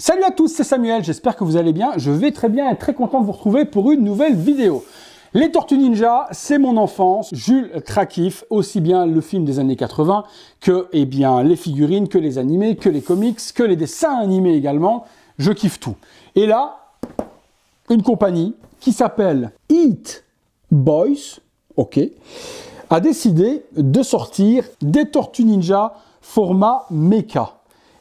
Salut à tous, c'est Samuel, j'espère que vous allez bien. Je vais très bien et très content de vous retrouver pour une nouvelle vidéo. Les Tortues Ninja, c'est mon enfance. Jules Trakif, aussi bien le film des années 80 que eh bien, les figurines, que les animés, que les comics, que les dessins animés également. Je kiffe tout. Et là, une compagnie qui s'appelle Eat Boys, ok, a décidé de sortir des Tortues Ninja format mecha.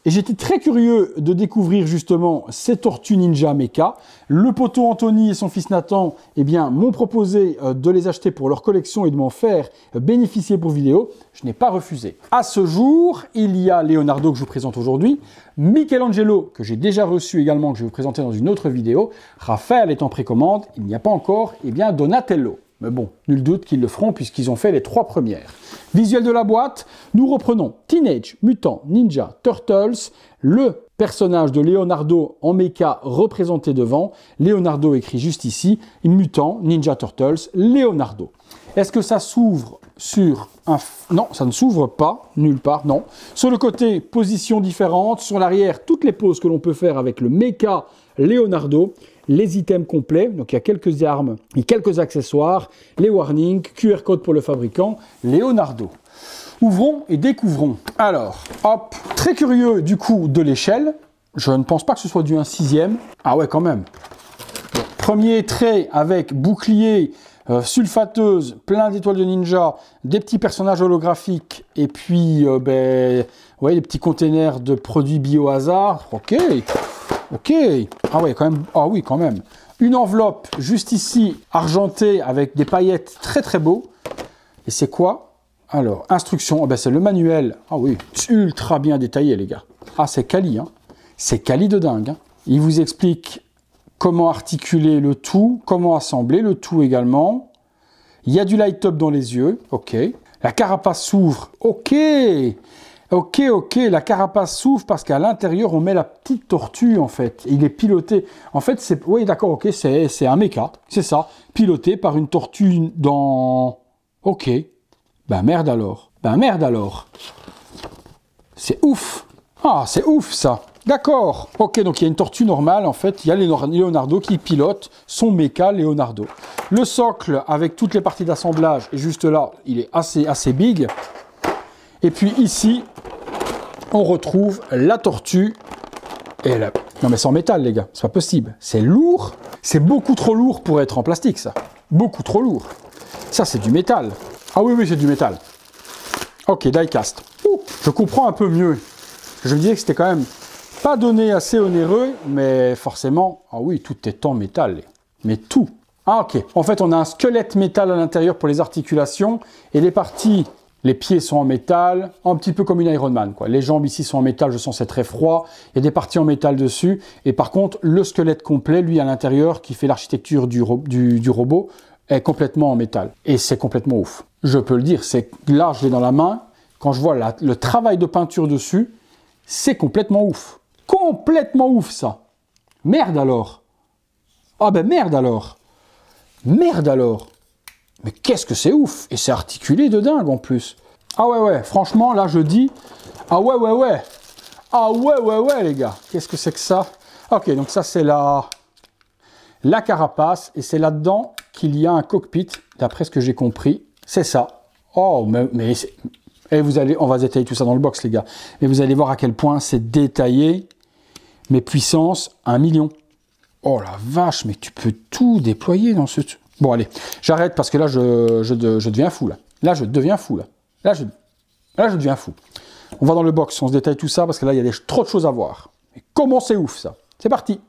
Et j'étais très curieux de découvrir justement ces tortues ninja mecha. Le poteau Anthony et son fils Nathan eh bien, m'ont proposé euh, de les acheter pour leur collection et de m'en faire bénéficier pour vidéo. Je n'ai pas refusé. À ce jour, il y a Leonardo que je vous présente aujourd'hui, Michelangelo que j'ai déjà reçu également, que je vais vous présenter dans une autre vidéo, Raphaël est en précommande, il n'y a pas encore, et eh bien, Donatello. Mais bon, nul doute qu'ils le feront puisqu'ils ont fait les trois premières. Visuel de la boîte, nous reprenons Teenage Mutant Ninja Turtles, le personnage de Leonardo en méca représenté devant. Leonardo écrit juste ici, Mutant Ninja Turtles, Leonardo. Est-ce que ça s'ouvre sur un... Non, ça ne s'ouvre pas, nulle part, non. Sur le côté, position différente. Sur l'arrière, toutes les poses que l'on peut faire avec le méca Leonardo les items complets, donc il y a quelques armes et quelques accessoires, les warnings, QR code pour le fabricant, Leonardo. Ouvrons et découvrons. Alors, hop, très curieux du coup de l'échelle. Je ne pense pas que ce soit du 1 sixième. Ah ouais, quand même. Premier trait avec bouclier, euh, sulfateuse, plein d'étoiles de ninja, des petits personnages holographiques, et puis euh, ben, ouais, des petits containers de produits bio hasard. Ok, Ok. Ah ouais, quand même. Ah oui, quand même. Une enveloppe juste ici, argentée, avec des paillettes très très beaux. Et c'est quoi Alors, instruction, ah ben, c'est le manuel. Ah oui, ultra bien détaillé, les gars. Ah, c'est Cali. Hein. C'est Cali de dingue. Hein. Il vous explique comment articuler le tout, comment assembler le tout également. Il y a du light-up dans les yeux. Ok. La carapace s'ouvre. Ok. Ok, ok, la carapace s'ouvre parce qu'à l'intérieur, on met la petite tortue, en fait. Il est piloté. En fait, c'est... Oui, d'accord, ok, c'est un méca. C'est ça. Piloté par une tortue dans... Ok. Ben merde alors. Ben merde alors. C'est ouf. Ah, c'est ouf, ça. D'accord. Ok, donc il y a une tortue normale, en fait. Il y a Leonardo qui pilote son méca Leonardo. Le socle, avec toutes les parties d'assemblage, juste là. Il est assez, assez big. Et puis ici, on retrouve la tortue et là, Non mais c'est en métal les gars, c'est pas possible. C'est lourd, c'est beaucoup trop lourd pour être en plastique ça. Beaucoup trop lourd. Ça c'est du métal. Ah oui oui c'est du métal. Ok, diecast. Ouh, je comprends un peu mieux. Je me disais que c'était quand même pas donné assez onéreux, mais forcément, ah oui, tout est en métal. Mais tout. Ah ok, en fait on a un squelette métal à l'intérieur pour les articulations et les parties les pieds sont en métal, un petit peu comme une Ironman. Quoi. Les jambes ici sont en métal, je sens c'est très froid. Il y a des parties en métal dessus. Et par contre, le squelette complet, lui, à l'intérieur, qui fait l'architecture du, du, robot, est complètement en métal. Et c'est complètement ouf. Je peux le dire, c'est là, je l'ai dans la main. Quand je vois le travail de peinture dessus, c'est complètement ouf. Complètement ouf, ça. Merde alors. Ah ben merde alors. Merde alors. Mais qu'est-ce que c'est ouf Et c'est articulé de dingue en plus. Ah ouais ouais, franchement là je dis, ah ouais ouais ouais, ah ouais ouais ouais les gars, qu'est-ce que c'est que ça Ok, donc ça c'est la, la carapace et c'est là-dedans qu'il y a un cockpit, d'après ce que j'ai compris, c'est ça. Oh mais, et eh, vous allez, on va détailler tout ça dans le box les gars, mais vous allez voir à quel point c'est détaillé, mais puissance un million. Oh la vache, mais tu peux tout déployer dans ce... Bon, allez, j'arrête parce que là, je, deviens fou. Là. là, je deviens fou. Là, là, je, là, je deviens fou. On va dans le box, on se détaille tout ça parce que là, il y a trop de choses à voir. Mais comment c'est ouf ça C'est parti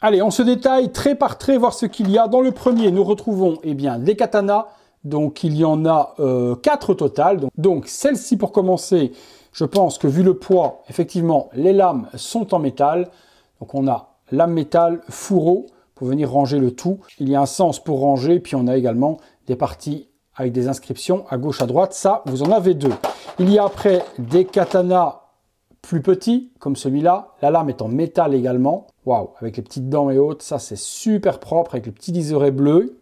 Allez, on se détaille trait par trait, voir ce qu'il y a. Dans le premier, nous retrouvons eh bien, les katanas. Donc, il y en a euh, quatre au total. Donc, donc celle-ci, pour commencer, je pense que vu le poids, effectivement, les lames sont en métal. Donc, on a lame métal, fourreau, pour venir ranger le tout. Il y a un sens pour ranger, puis on a également des parties avec des inscriptions à gauche, à droite. Ça, vous en avez deux. Il y a après des katanas plus petits, comme celui-là. La lame est en métal également. Waouh, avec les petites dents et autres, ça c'est super propre, avec le petit liseré bleu.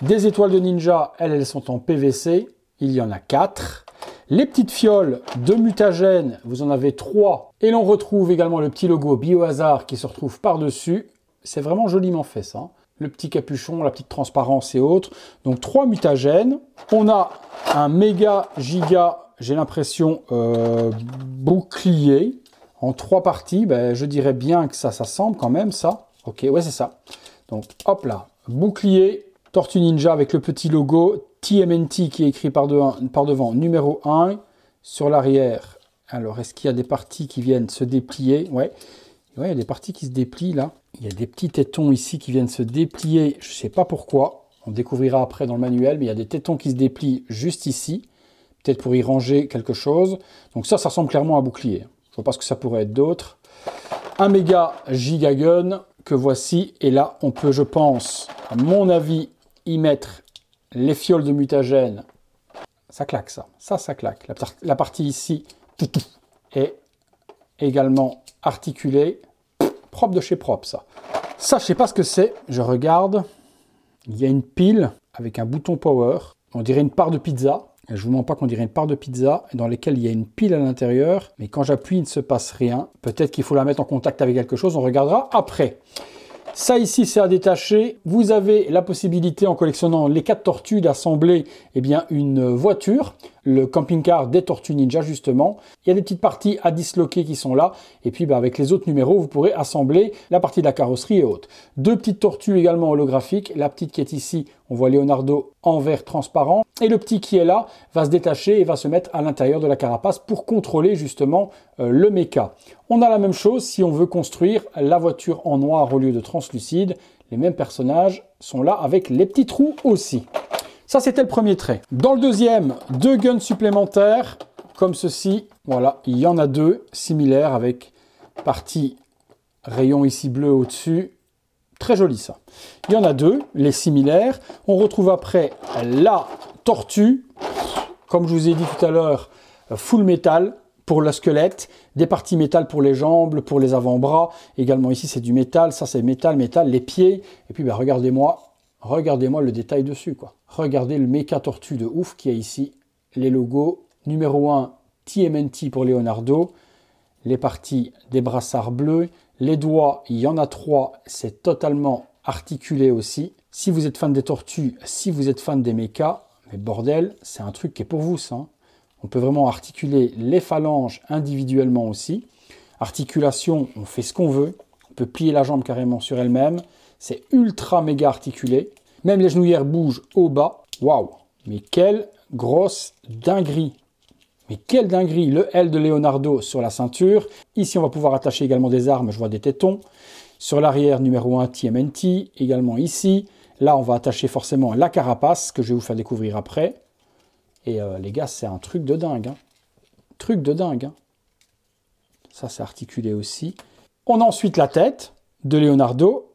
Des étoiles de ninja, elles, elles sont en PVC. Il y en a quatre. Les petites fioles de mutagène, vous en avez trois. Et l'on retrouve également le petit logo Biohazard qui se retrouve par-dessus. C'est vraiment joliment fait ça. Hein. Le petit capuchon, la petite transparence et autres. Donc trois mutagènes. On a un méga giga, j'ai l'impression, euh, bouclier en trois parties. Ben, je dirais bien que ça, ça semble quand même ça. Ok, ouais c'est ça. Donc hop là, bouclier, tortue ninja avec le petit logo TMNT qui est écrit par, devant, numéro 1 sur l'arrière. Alors, est-ce qu'il y a des parties qui viennent se déplier ouais. ouais, il y a des parties qui se déplient là il y a des petits tétons ici qui viennent se déplier, je ne sais pas pourquoi, on découvrira après dans le manuel, mais il y a des tétons qui se déplient juste ici, peut-être pour y ranger quelque chose. Donc ça, ça ressemble clairement à un bouclier. Je ne vois pas ce que ça pourrait être d'autre. Un méga giga gun que voici, et là, on peut, je pense, à mon avis, y mettre les fioles de mutagène. Ça claque, ça. Ça, ça claque. La, la partie ici est également articulée propre de chez propre, ça. Ça, je sais pas ce que c'est. Je regarde. Il y a une pile avec un bouton power. On dirait une part de pizza. Je vous mens pas qu'on dirait une part de pizza dans laquelle il y a une pile à l'intérieur. Mais quand j'appuie, il ne se passe rien. Peut-être qu'il faut la mettre en contact avec quelque chose. On regardera après. Ça ici, c'est à détacher. Vous avez la possibilité, en collectionnant les quatre tortues, d'assembler eh bien, une voiture le camping-car des Tortues Ninja justement. Il y a des petites parties à disloquer qui sont là et puis bah, avec les autres numéros vous pourrez assembler la partie de la carrosserie et autres. Deux petites tortues également holographiques, la petite qui est ici on voit Leonardo en vert transparent et le petit qui est là va se détacher et va se mettre à l'intérieur de la carapace pour contrôler justement euh, le méca. On a la même chose si on veut construire la voiture en noir au lieu de translucide. Les mêmes personnages sont là avec les petits trous aussi. Ça, c'était le premier trait. Dans le deuxième, deux guns supplémentaires, comme ceci. Voilà, il y en a deux similaires avec partie rayon ici bleu au-dessus. Très joli ça. Il y en a deux, les similaires. On retrouve après la tortue. Comme je vous ai dit tout à l'heure, full métal pour le squelette, des parties métal pour les jambes, pour les avant-bras. Également ici, c'est du métal. Ça, c'est métal, métal, les pieds. Et puis, bah, regardez-moi, regardez-moi le détail dessus. Quoi. Regardez le méca tortue de ouf qui y a ici. Les logos numéro 1 TMNT pour Leonardo, les parties des brassards bleus, les doigts, il y en a trois, c'est totalement articulé aussi. Si vous êtes fan des tortues, si vous êtes fan des mécas, mais bordel, c'est un truc qui est pour vous ça. Hein. On peut vraiment articuler les phalanges individuellement aussi. Articulation, on fait ce qu'on veut. On peut plier la jambe carrément sur elle-même. C'est ultra méga articulé. Même les genouillères bougent au bas. Waouh Mais quelle grosse dinguerie mais quelle dinguerie Le L de Leonardo sur la ceinture. Ici, on va pouvoir attacher également des armes, je vois des tétons. Sur l'arrière, numéro 1, TMNT, également ici. Là, on va attacher forcément la carapace, que je vais vous faire découvrir après. Et euh, les gars, c'est un truc de dingue. Hein. Truc de dingue. Hein. Ça, c'est articulé aussi. On a ensuite la tête de Leonardo.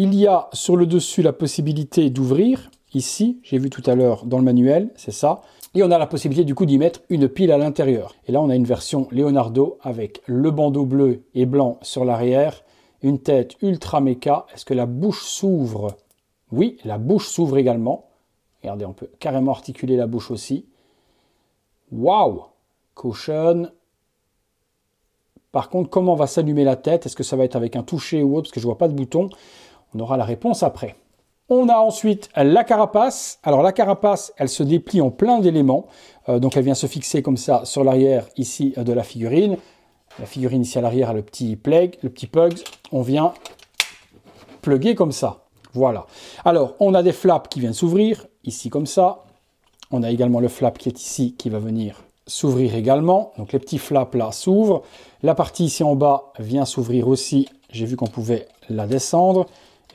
Il y a sur le dessus la possibilité d'ouvrir, ici, j'ai vu tout à l'heure dans le manuel, c'est ça. Et on a la possibilité du coup d'y mettre une pile à l'intérieur. Et là, on a une version Leonardo avec le bandeau bleu et blanc sur l'arrière, une tête ultra méca. Est-ce que la bouche s'ouvre Oui, la bouche s'ouvre également. Regardez, on peut carrément articuler la bouche aussi. Waouh Caution. Par contre, comment va s'allumer la tête Est-ce que ça va être avec un toucher ou autre Parce que je ne vois pas de bouton. On aura la réponse après. On a ensuite la carapace. Alors la carapace, elle se déplie en plein d'éléments. Euh, donc elle vient se fixer comme ça sur l'arrière ici euh, de la figurine. La figurine ici à l'arrière a le petit plug, le petit pugs. On vient plugger comme ça. Voilà. Alors on a des flaps qui viennent s'ouvrir ici comme ça. On a également le flap qui est ici qui va venir s'ouvrir également. Donc les petits flaps là s'ouvrent. La partie ici en bas vient s'ouvrir aussi. J'ai vu qu'on pouvait la descendre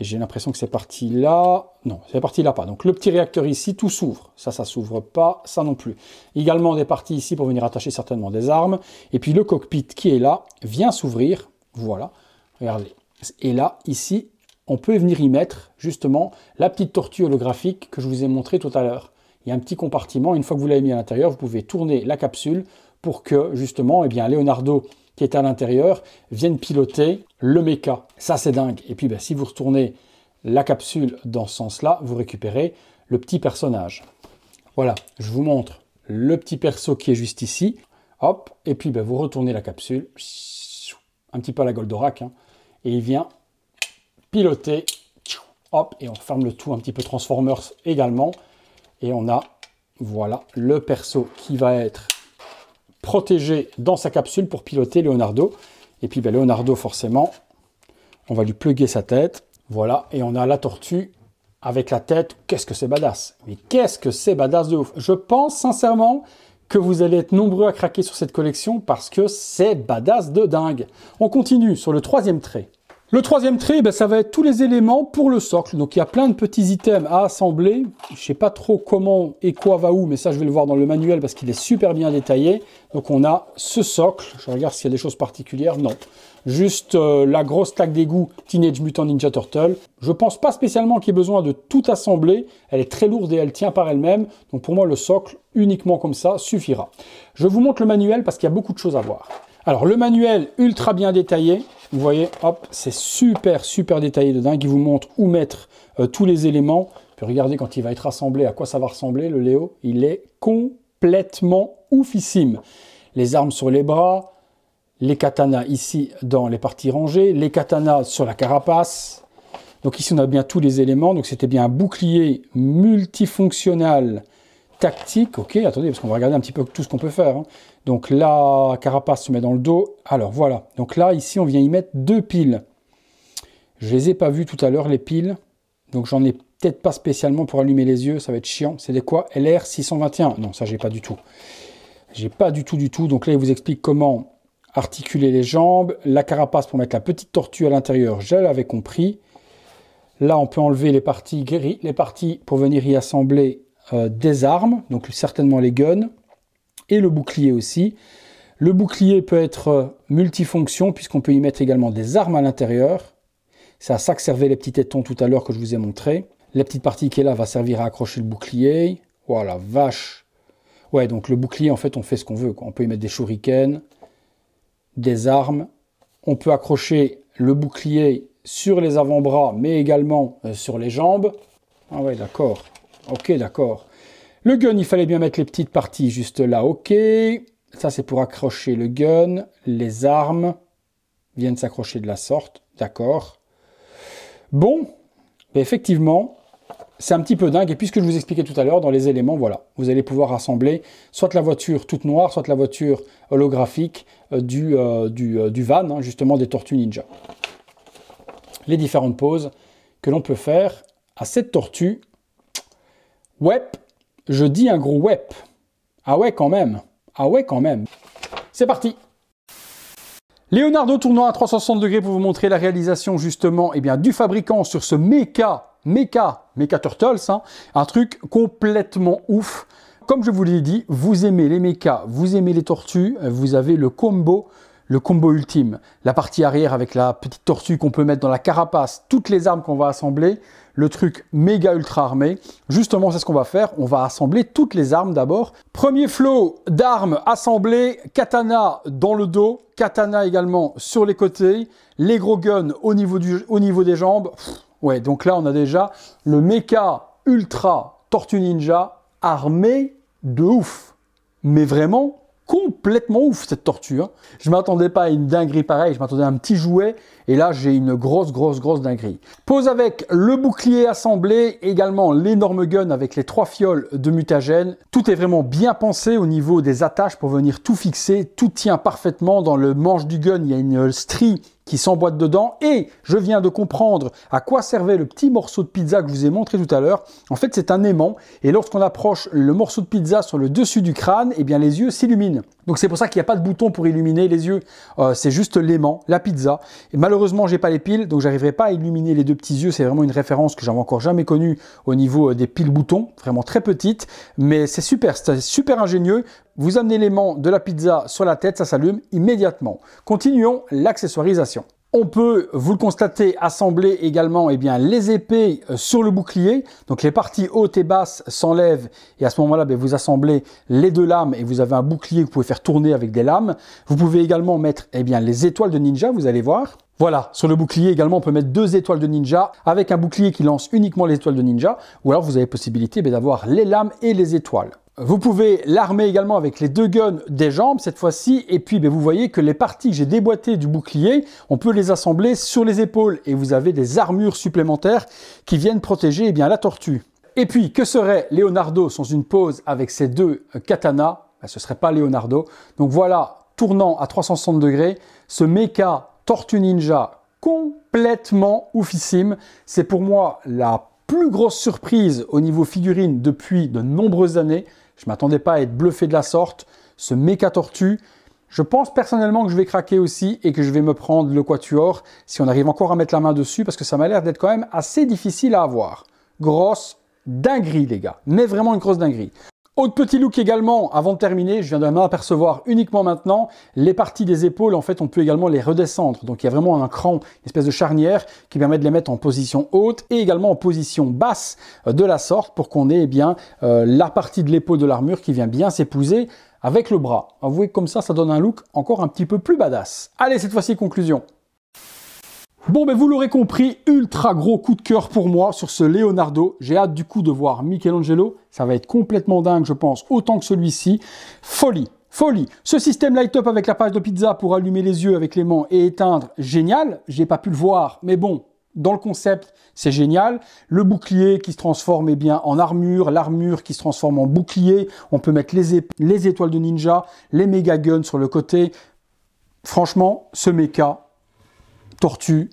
j'ai l'impression que c'est parti là. Non, c'est parti là pas. Donc le petit réacteur ici, tout s'ouvre. Ça, ça s'ouvre pas, ça non plus. Également des parties ici pour venir attacher certainement des armes. Et puis le cockpit qui est là vient s'ouvrir. Voilà, regardez. Et là, ici, on peut venir y mettre justement la petite tortue holographique que je vous ai montré tout à l'heure. Il y a un petit compartiment. Une fois que vous l'avez mis à l'intérieur, vous pouvez tourner la capsule pour que justement, eh bien, Leonardo qui est à l'intérieur viennent piloter le méca. Ça, c'est dingue. Et puis, ben, si vous retournez la capsule dans ce sens-là, vous récupérez le petit personnage. Voilà, je vous montre le petit perso qui est juste ici. Hop, et puis ben, vous retournez la capsule, un petit peu à la Goldorak, hein. et il vient piloter. Hop, et on ferme le tout un petit peu Transformers également. Et on a, voilà, le perso qui va être protégé dans sa capsule pour piloter Leonardo. Et puis ben, Leonardo, forcément, on va lui pluguer sa tête. Voilà, et on a la tortue avec la tête. Qu'est-ce que c'est badass Mais qu'est-ce que c'est badass de ouf Je pense sincèrement que vous allez être nombreux à craquer sur cette collection parce que c'est badass de dingue. On continue sur le troisième trait. Le troisième trait, ben, ça va être tous les éléments pour le socle. Donc il y a plein de petits items à assembler. Je ne sais pas trop comment et quoi va où, mais ça je vais le voir dans le manuel parce qu'il est super bien détaillé. Donc on a ce socle. Je regarde s'il y a des choses particulières. Non. Juste euh, la grosse taque d'égout Teenage Mutant Ninja Turtle. Je ne pense pas spécialement qu'il y ait besoin de tout assembler. Elle est très lourde et elle tient par elle-même. Donc pour moi, le socle uniquement comme ça suffira. Je vous montre le manuel parce qu'il y a beaucoup de choses à voir. Alors le manuel ultra bien détaillé, vous voyez, hop, c'est super super détaillé de dingue, il vous montre où mettre euh, tous les éléments. Puis regardez quand il va être assemblé, à quoi ça va ressembler le Léo, il est complètement oufissime. Les armes sur les bras, les katanas ici dans les parties rangées, les katanas sur la carapace. Donc ici on a bien tous les éléments, donc c'était bien un bouclier multifonctionnel, tactique. Ok, attendez, parce qu'on va regarder un petit peu tout ce qu'on peut faire. Hein. Donc là, Carapace se met dans le dos. Alors voilà. Donc là, ici, on vient y mettre deux piles. Je les ai pas vues tout à l'heure, les piles. Donc j'en ai peut-être pas spécialement pour allumer les yeux, ça va être chiant. C'est des quoi LR 621. Non, ça j'ai pas du tout. J'ai pas du tout du tout. Donc là, il vous explique comment articuler les jambes, la carapace pour mettre la petite tortue à l'intérieur. Je l'avais compris. Là, on peut enlever les parties, les parties pour venir y assembler euh, des armes, donc certainement les guns, et le bouclier aussi. Le bouclier peut être multifonction puisqu'on peut y mettre également des armes à l'intérieur. C'est à ça que servaient les petits tétons tout à l'heure que je vous ai montré. La petite partie qui est là va servir à accrocher le bouclier. Voilà, vache. Ouais, donc le bouclier, en fait, on fait ce qu'on veut. On peut y mettre des shurikens, des armes. On peut accrocher le bouclier sur les avant-bras, mais également euh, sur les jambes. Ah ouais, d'accord. Ok, d'accord. Le gun, il fallait bien mettre les petites parties juste là. Ok. Ça, c'est pour accrocher le gun. Les armes viennent s'accrocher de la sorte. D'accord. Bon, effectivement, c'est un petit peu dingue. Et puisque je vous expliquais tout à l'heure, dans les éléments, voilà, vous allez pouvoir rassembler soit la voiture toute noire, soit la voiture holographique euh, du, euh, euh, du, van, hein, justement des Tortues Ninja. Les différentes poses que l'on peut faire à cette tortue WEP. je dis un gros web. Ah ouais quand même. Ah ouais quand même. C'est parti Leonardo tournant à 360 degrés pour vous montrer la réalisation justement et eh bien, du fabricant sur ce méca, méca, méca Turtles, hein. un truc complètement ouf. Comme je vous l'ai dit, vous aimez les mécas vous aimez les tortues, vous avez le combo le combo ultime, la partie arrière avec la petite tortue qu'on peut mettre dans la carapace, toutes les armes qu'on va assembler, le truc méga ultra armé. Justement, c'est ce qu'on va faire. On va assembler toutes les armes d'abord. Premier flot d'armes assemblées, katana dans le dos, katana également sur les côtés, les gros guns au niveau, du, au niveau des jambes. ouais, donc là, on a déjà le mecha ultra tortue ninja armé de ouf. Mais vraiment complètement ouf cette torture, je hein. Je m'attendais pas à une dinguerie pareille, je m'attendais à un petit jouet et là, j'ai une grosse, grosse, grosse dinguerie. Pose avec le bouclier assemblé, également l'énorme gun avec les trois fioles de mutagène. Tout est vraiment bien pensé au niveau des attaches pour venir tout fixer. Tout tient parfaitement dans le manche du gun. Il y a une strie qui s'emboîte dedans et je viens de comprendre à quoi servait le petit morceau de pizza que je vous ai montré tout à l'heure. En fait, c'est un aimant et lorsqu'on approche le morceau de pizza sur le dessus du crâne, eh bien les yeux s'illuminent. Donc c'est pour ça qu'il n'y a pas de bouton pour illuminer les yeux, euh, c'est juste l'aimant, la pizza. Et malheureusement, j'ai pas les piles, donc j'arriverai pas à illuminer les deux petits yeux. C'est vraiment une référence que j'avais encore jamais connue au niveau euh, des piles boutons, vraiment très petites, mais c'est super, c'est super ingénieux. Vous amenez l'aimant de la pizza sur la tête, ça s'allume immédiatement. Continuons l'accessoirisation. On peut, vous le constatez, assembler également eh bien, les épées euh, sur le bouclier. Donc les parties hautes et basses s'enlèvent et à ce moment-là, ben, vous assemblez les deux lames et vous avez un bouclier que vous pouvez faire tourner avec des lames. Vous pouvez également mettre eh bien, les étoiles de ninja, vous allez voir. Voilà, sur le bouclier également, on peut mettre deux étoiles de ninja avec un bouclier qui lance uniquement les étoiles de ninja. Ou alors vous avez possibilité ben, d'avoir les lames et les étoiles. Vous pouvez l'armer également avec les deux guns des jambes cette fois-ci et puis ben, vous voyez que les parties que j'ai déboîtées du bouclier, on peut les assembler sur les épaules et vous avez des armures supplémentaires qui viennent protéger eh la tortue. Et puis, que serait Leonardo sans une pause avec ses deux euh, katanas ben, Ce ne serait pas Leonardo. Donc voilà, tournant à 360 degrés, ce mecha Tortue Ninja complètement oufissime. C'est pour moi la plus grosse surprise au niveau figurine depuis de nombreuses années. Je ne m'attendais pas à être bluffé de la sorte. Ce méca tortue, je pense personnellement que je vais craquer aussi et que je vais me prendre le quatuor si on arrive encore à mettre la main dessus parce que ça m'a l'air d'être quand même assez difficile à avoir. Grosse dinguerie les gars, mais vraiment une grosse dinguerie. Autre petit look également, avant de terminer, je viens de apercevoir uniquement maintenant, les parties des épaules, en fait, on peut également les redescendre. Donc il y a vraiment un cran, une espèce de charnière qui permet de les mettre en position haute et également en position basse euh, de la sorte pour qu'on ait eh bien euh, la partie de l'épaule de l'armure qui vient bien s'épouser avec le bras. Avouez comme ça, ça donne un look encore un petit peu plus badass. Allez, cette fois-ci, conclusion. Bon, ben vous l'aurez compris, ultra gros coup de cœur pour moi sur ce Leonardo. J'ai hâte du coup de voir Michelangelo. Ça va être complètement dingue, je pense, autant que celui-ci. Folie, folie. Ce système light-up avec la page de pizza pour allumer les yeux avec l'aimant et éteindre, génial. J'ai pas pu le voir, mais bon, dans le concept, c'est génial. Le bouclier qui se transforme eh bien, en armure, l'armure qui se transforme en bouclier. On peut mettre les, les étoiles de ninja, les méga guns sur le côté. Franchement, ce méca, tortue,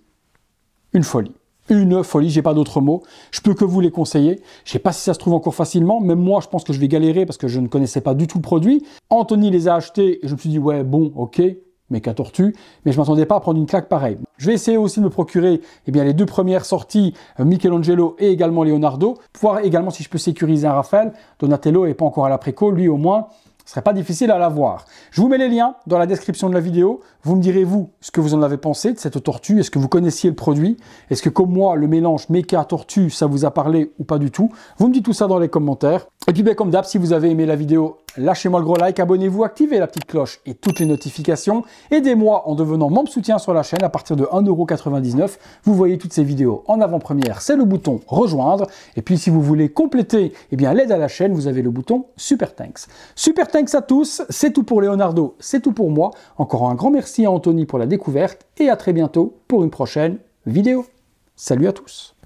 une folie. Une folie, j'ai pas d'autres mots. Je peux que vous les conseiller. Je sais pas si ça se trouve encore facilement. Même moi, je pense que je vais galérer parce que je ne connaissais pas du tout le produit. Anthony les a achetés je me suis dit, ouais, bon, ok, mais qu'à tortue, mais je m'attendais pas à prendre une claque pareille. Je vais essayer aussi de me procurer eh bien, les deux premières sorties, euh, Michelangelo et également Leonardo, voir également si je peux sécuriser un Raphaël. Donatello est pas encore à la préco, lui au moins, ce serait pas difficile à l'avoir. Je vous mets les liens dans la description de la vidéo. Vous me direz, vous, ce que vous en avez pensé de cette tortue. Est-ce que vous connaissiez le produit Est-ce que, comme moi, le mélange méca-tortue, ça vous a parlé ou pas du tout Vous me dites tout ça dans les commentaires. Et puis ben, comme d'hab, si vous avez aimé la vidéo, lâchez-moi le gros like, abonnez-vous, activez la petite cloche et toutes les notifications. Aidez-moi en devenant membre soutien sur la chaîne à partir de 1,99€. Vous voyez toutes ces vidéos en avant-première, c'est le bouton rejoindre. Et puis si vous voulez compléter eh l'aide à la chaîne, vous avez le bouton Super Thanks. Super Thanks à tous, c'est tout pour Leonardo, c'est tout pour moi. Encore un grand merci à Anthony pour la découverte et à très bientôt pour une prochaine vidéo. Salut à tous